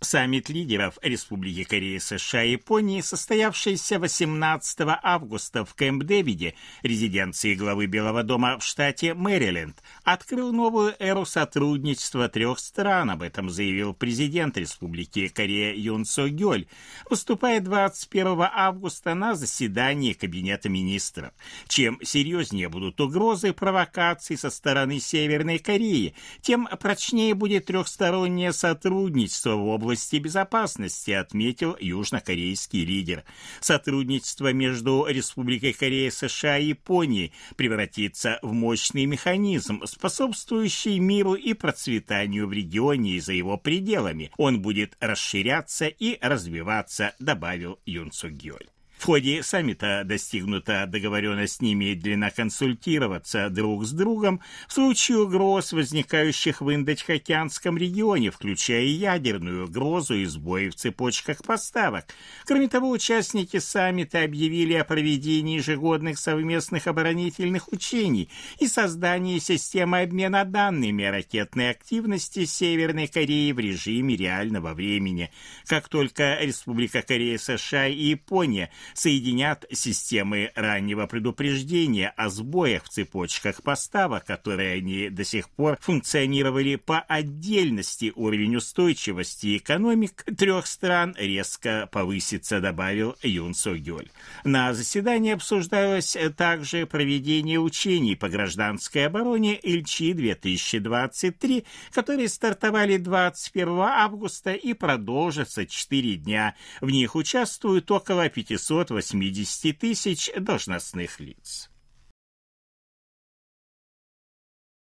Саммит лидеров Республики Корея, США и Японии, состоявшийся 18 августа в Кэмп-Дэвиде, резиденции главы Белого дома в штате Мэриленд, открыл новую эру сотрудничества трех стран, об этом заявил президент Республики Корея Юн Со Гёль, выступая 21 августа на заседании Кабинета министров. Чем серьезнее будут угрозы и провокации со стороны Северной Кореи, тем прочнее будет трехстороннее сотрудничество в области области безопасности, отметил южнокорейский лидер. Сотрудничество между Республикой Корея, США и Японией превратится в мощный механизм, способствующий миру и процветанию в регионе и за его пределами. Он будет расширяться и развиваться, добавил Юн Цугьёль. В ходе саммита достигнута договоренность с ними длина консультироваться друг с другом в случае угроз, возникающих в Индочхокеанском регионе, включая ядерную угрозу и сбои в цепочках поставок. Кроме того, участники саммита объявили о проведении ежегодных совместных оборонительных учений и создании системы обмена данными о ракетной активности Северной Кореи в режиме реального времени. Как только Республика Корея, США и Япония соединят системы раннего предупреждения о сбоях в цепочках поставок, которые они до сих пор функционировали по отдельности. Уровень устойчивости экономик трех стран резко повысится, добавил Юн Со Гёль. На заседании обсуждалось также проведение учений по гражданской обороне Ильчи-2023, которые стартовали 21 августа и продолжатся 4 дня. В них участвуют около 500 280 тысяч должностных лиц.